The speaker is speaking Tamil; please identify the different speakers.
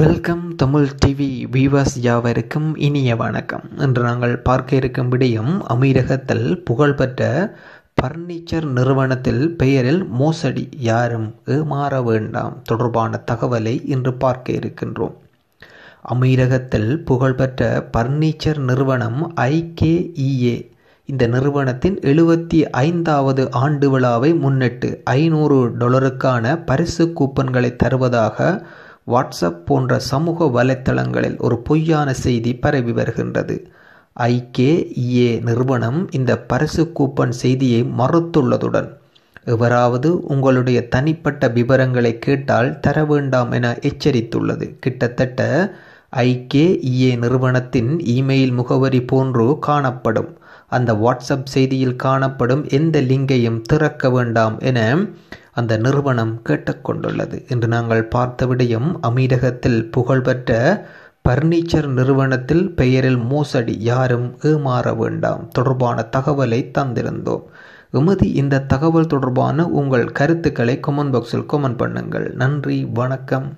Speaker 1: வெல்கம் தமிழ் டிவி வீவாஸ் யாவருக்கும் இனிய வணக்கம் இன்று நாங்கள் பார்க்க இருக்கும் விடயம் அமீரகத்தில் புகழ்பெற்ற பர்னிச்சர் நிறுவனத்தில் பெயரில் மோசடி யாரும் ஏமாற வேண்டாம் தொடர்பான தகவலை இன்று பார்க்க இருக்கின்றோம் அமீரகத்தில் புகழ்பெற்ற பர்னிச்சர் நிறுவனம் ஐகேஇஏ இந்த நிறுவனத்தின் எழுபத்தி ஐந்தாவது ஆண்டு விழாவை முன்னிட்டு ஐநூறு டொலருக்கான பரிசு கூப்பன்களை தருவதாக வாட்ஸ்அப் போன்ற சமூக வலைத்தளங்களில் ஒரு பொய்யான செய்தி பரவி வருகின்றது ஐகேஇஏ நிறுவனம் இந்த பரிசு கூப்பன் செய்தியை மறுத்துள்ளதுடன் எவராவது உங்களுடைய தனிப்பட்ட விவரங்களை கேட்டால் தர வேண்டாம் என எச்சரித்துள்ளது கிட்டத்தட்ட ஐகேஇஏ நிறுவனத்தின் இமெயில் முகவரி போன்று காணப்படும் அந்த வாட்ஸ்அப் செய்தியில் காணப்படும் எந்த லிங்கையும் திறக்க வேண்டாம் என அந்த நிறுவனம் கேட்டுக்கொண்டுள்ளது என்று நாங்கள் பார்த்த விடயம் அமீரகத்தில் புகழ்பெற்ற பர்னிச்சர் நிறுவனத்தில் பெயரில் மோசடி யாரும் ஏமாற வேண்டாம் தொடர்பான தகவலை தந்திருந்தோம் எமது இந்த தகவல் தொடர்பான உங்கள் கருத்துக்களை கொமெண்ட் பாக்ஸில் கொமெண்ட் பண்ணுங்கள் நன்றி வணக்கம்